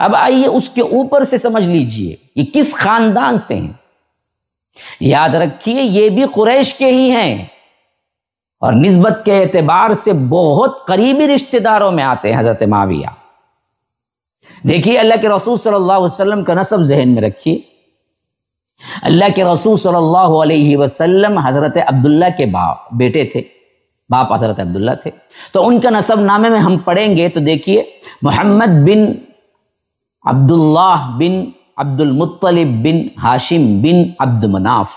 अब आइए उसके ऊपर से समझ लीजिए ये किस खानदान से हैं याद रखिए ये भी कुरैश के ही हैं और नस्बत के एतबार से बहुत करीबी रिश्तेदारों में आते हैं हजरत माविया देखिए अल्लाह के रसूल सल्लल्लाहु अलैहि वसल्लम का नसब जहन में रखिए अल्लाह के रसूल सल्लल्लाहु अलैहि वसल्लम हज़रत अब्दुल्ला के बाप बेटे थे बाप हज़रत अब्दुल्ला थे तो उनका नसब नामे में हम पढ़ेंगे तो देखिए मोहम्मद बिन अब्दुल्लाह बिन अब्दुल मुत्तलिब बिन हाशिम बिन अब्द मनाफ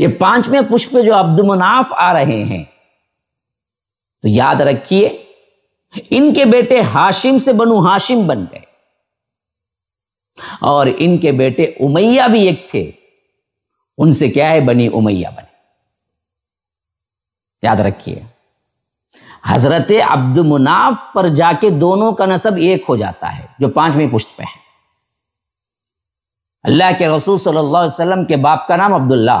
ये पांचवें पुष्प जो अब्द मनाफ आ रहे हैं तो याद रखिए इनके बेटे हाशिम से बनु हाशिम बन गए और इनके बेटे उमैया भी एक थे उनसे क्या है बनी उमैया बने याद रखिए हजरत अब्द मुनाफ पर जाके दोनों का नसब एक हो जाता है जो पांचवी पुश्त पे है अल्लाह के रसूल सल्लल्लाहु अलैहि वसल्लम के बाप का नाम अब्दुल्ला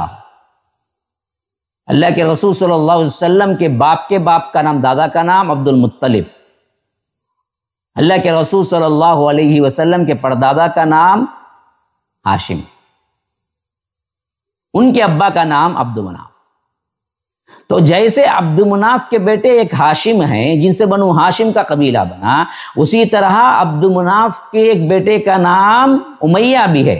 अल्लाह के रसूल सल्लल्लाहु अलैहि वसल्लम के बाप के बाप का नाम दादा का नाम अब्दुल मुत्तलिब अल्लाह के रसूल सल्लल्लाहु अलैहि वसल्लम के परदादा का नाम हाशिम उनके अब्बा का नाम अब्दुल मुनाफ तो जैसे मुनाफ के बेटे एक हाशिम हैं जिनसे बनु हाशिम का कबीला बना उसी तरह मुनाफ के एक बेटे का नाम उमैया भी है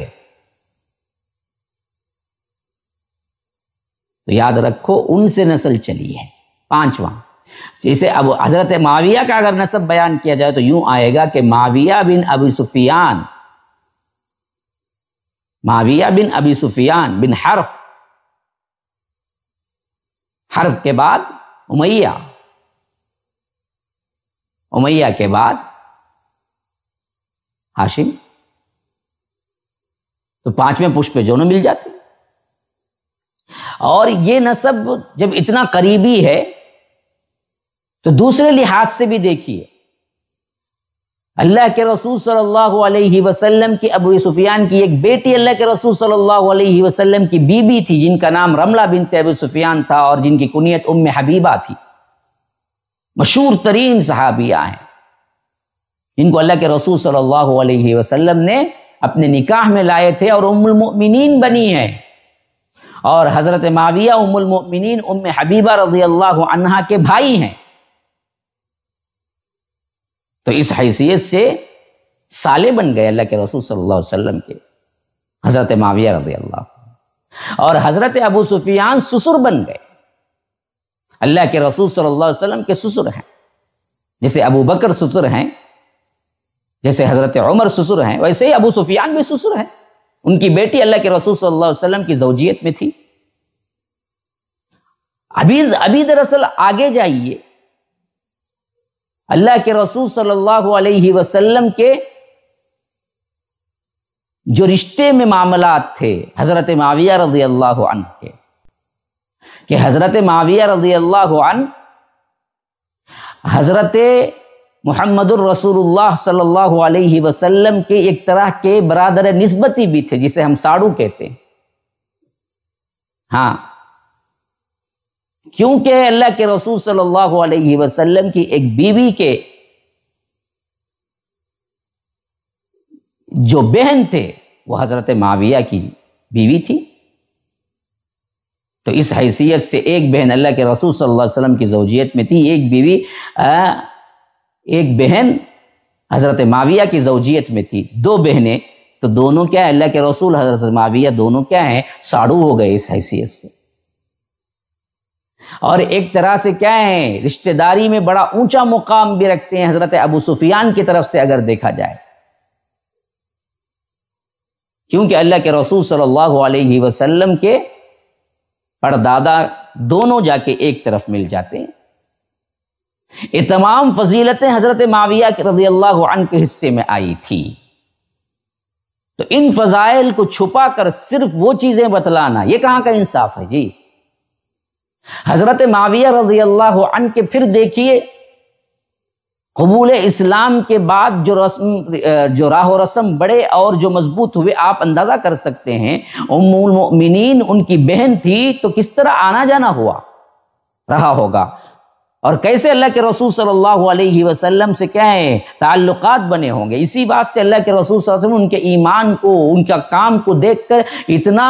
तो याद रखो उनसे नस्ल चली है पांचवा जैसे अब हजरत माविया का अगर नसब बयान किया जाए तो यूं आएगा कि माविया बिन अबी सुफियान माविया बिन अबी सुफियान बिन हरफ हर्फ के बाद उमैया उमैया के बाद हाशिम तो पांचवें पुष्प पे जोनों मिल जाते और ये नसब जब इतना करीबी है तो दूसरे लिहाज से भी देखिए अल्लाह के रसूल सल्लल्लाहु अलैहि वसल्लम की अबू सुफियान की एक बेटी अल्लाह के रसूल सल्लल्लाहु अलैहि वसल्लम की बीबी थी जिनका नाम रमला बिन अबू सुफियान था और जिनकी कुनीत उम्म हबीबा थी मशहूर तरीन सहाबिया हैं जिनको अल्लाह के रसूल सल्लल्लाहु अलैहि वसल्लम ने अपने निकाह में लाए थे और उम्मिन बनी है और हज़रत माविया उम्मिन उम हबीबा रजी अल्लाह के भाई हैं तो इस हैसियत से साले बन गए अल्लाह के रसूल सल्लल्लाहु अलैहि वसल्लम के हज़रत माविया रजी अल्लाह और हज़रत अबू सुफियान ससुर बन गए अल्लाह के रसूल सल्लल्लाहु अलैहि वसल्लम के ससुर हैं जैसे अबू बकर ससुर हैं जैसे हज़रत उमर ससुर हैं वैसे ही अबू सुफियान भी ससुर हैं उनकी बेटी अल्लाह के रसूल सल्लल्लाहु अलैहि वसल्लम की जौजियत में थी अभी अभी दरअसल आगे जाइए अल्लाह के रसूल सल्लल्लाहु अलैहि वसल्लम के जो रिश्ते में मामलात थे हज़रत माविया रजी अल्लाह के कि हज़रत माविया रजी अल्लाह हज़रत मोहम्मद रसूलुल्लाह सल्लल्लाहु अलैहि वसल्लम के एक तरह के बरादर नस्बती भी थे जिसे हम साड़ू कहते हैं हाँ क्योंकि अल्लाह के रसूल सल्लल्लाहु अलैहि वसल्लम की एक बीवी के जो बहन थे वो हजरत माविया की बीवी थी तो इस हैसियत से एक बहन अल्लाह के रसूल सल्लल्लाहु अलैहि वसल्लम की जवजियत में थी एक बीवी एक बहन हजरत माविया की जोजियत में थी दो बहनें तो दोनों क्या है अल्लाह के रसूल हजरत माविया दोनों क्या है साड़ू हो गए इस हैसियत से और एक तरह से क्या है रिश्तेदारी में बड़ा ऊंचा मुकाम भी रखते हैं हजरत अबू सुफियान की तरफ से अगर देखा जाए क्योंकि अल्लाह के रसूल सल्लल्लाहु अलैहि वसल्लम के परदादा दोनों जाके एक तरफ मिल जाते हैं ये तमाम फजीलतें हजरत माविया के रजी अल्लाह के हिस्से में आई थी तो इन फजाइल को छुपा कर सिर्फ वो चीज़ें बतलाना ये कहां का इंसाफ है जी हजरत माविया रजी अल्लाह के फिर देखिए कबूल इस्लाम के बाद जो रस्म जो राह रस्म बड़े और जो मजबूत हुए आप अंदाज़ा कर सकते हैं उमिन उनकी बहन थी तो किस तरह आना जाना हुआ रहा होगा और कैसे अल्लाह के रसूल सल्लल्लाहु अलैहि वसल्लम से क्या है ताल्लुकात बने होंगे इसी वास्ते अल्लाह के रसूल सल्लल्लाहु अलैहि वसल्लम उनके ईमान को उनका काम को कर इतना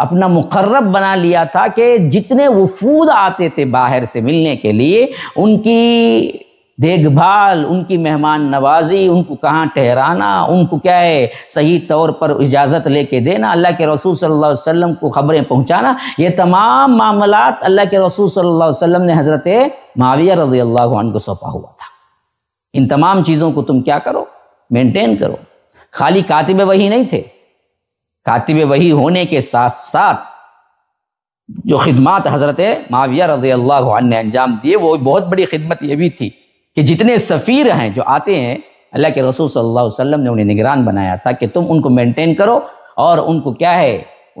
अपना मुकर्रब बना लिया था कि जितने वफूद आते थे बाहर से मिलने के लिए उनकी देखभाल उनकी मेहमान नवाजी उनको कहाँ ठहराना उनको क्या है सही तौर पर इजाज़त लेके देना अल्लाह के रसूल सल्लल्लाहु अलैहि वसल्लम को ख़बरें पहुँचाना ये तमाम मामला अल्लाह के रसूल सल्लल्लाहु अलैहि वसल्लम ने हज़रत माविया रजी अल्लाह को सौंपा हुआ था इन तमाम चीज़ों को तुम क्या करो मेनटेन करो खाली कातिब वही नहीं थे कातिब वही होने के साथ साथ जो खिदमत हज़रत माविया रजी अल्लाह ने अंजाम दिए वो बहुत बड़ी खिदमत ये भी थी कि जितने सफ़ीर हैं जो आते हैं अल्लाह के रसूल सल्लल्लाहु अलैहि वसल्लम ने उन्हें निगरान बनाया था कि तुम उनको मेंटेन करो और उनको क्या है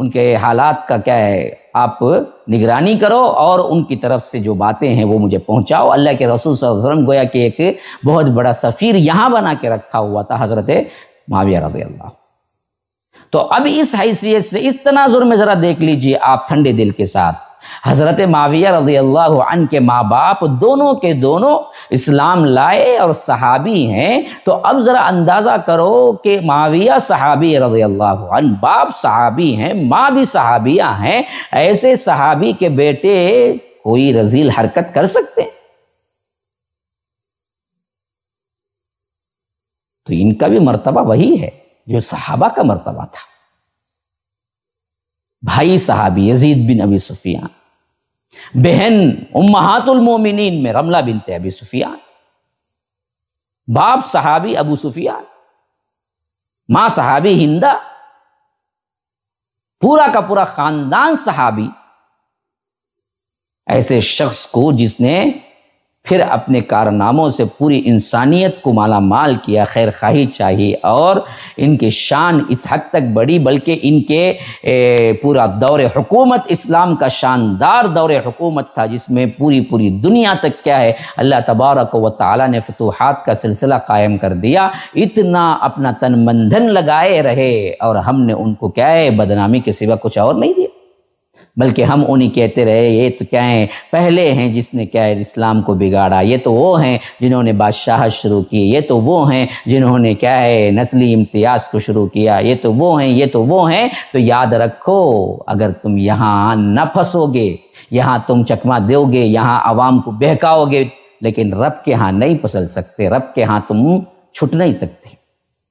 उनके हालात का क्या है आप निगरानी करो और उनकी तरफ से जो बातें हैं वो मुझे पहुंचाओ अल्लाह के रसूल वसल्लम गोया कि एक बहुत बड़ा सफ़ीर यहाँ बना के रखा हुआ था हज़रत माविया रजी अल्लाह तो अब इस हैसियत से इस तनाजुर में ज़रा देख लीजिए आप ठंडे दिल के साथ हज़रत माविया रजी अल्लाह अन के माँ बाप दोनों के दोनों इस्लाम लाए और सहाबी हैं तो अब ज़रा अंदाज़ा करो कि माविया सहाबी रजी अल्लाह अन बाप सहाबी हैं माँ भी सहाबिया हैं ऐसे सहाबी के बेटे कोई रजील हरकत कर सकते हैं तो इनका भी मर्तबा वही है जो सहाबा का मरतबा था भाई साहबी यजीद बिन अबी सुफियान बहन उम्मातुलमोमिन में रमला बिनते अबी सुफियान बाप सहाबी अबू सुफियान मां सहाबी हिंदा पूरा का पूरा खानदान सहाबी ऐसे शख्स को जिसने फिर अपने कारनामों से पूरी इंसानियत को माला माल किया खैर खाही चाहिए और इनकी शान इस हद तक बढ़ी बल्कि इनके पूरा दौर हुकूमत इस्लाम का शानदार दौर हुकूमत था जिसमें पूरी पूरी दुनिया तक क्या है अल्लाह तबारक व ताली ने फतूहत का सिलसिला कायम कर दिया इतना अपना तन मंधन लगाए रहे और हमने उनको क्या है बदनामी के सिवा कुछ और नहीं दिया बल्कि हम उन्हीं कहते रहे ये तो क्या है पहले हैं जिसने क्या है इस्लाम को बिगाड़ा ये तो वो हैं जिन्होंने बादशाह शुरू की ये तो वो हैं जिन्होंने क्या है नस्ली इम्तियाज को शुरू किया ये तो वो हैं ये तो वो हैं तो याद रखो अगर तुम यहाँ न फंसोगे यहाँ तुम चकमा दोगे यहाँ आवाम को बहकाओगे लेकिन रब के यहाँ नहीं फसल सकते रब के यहाँ तुम छुट नहीं सकते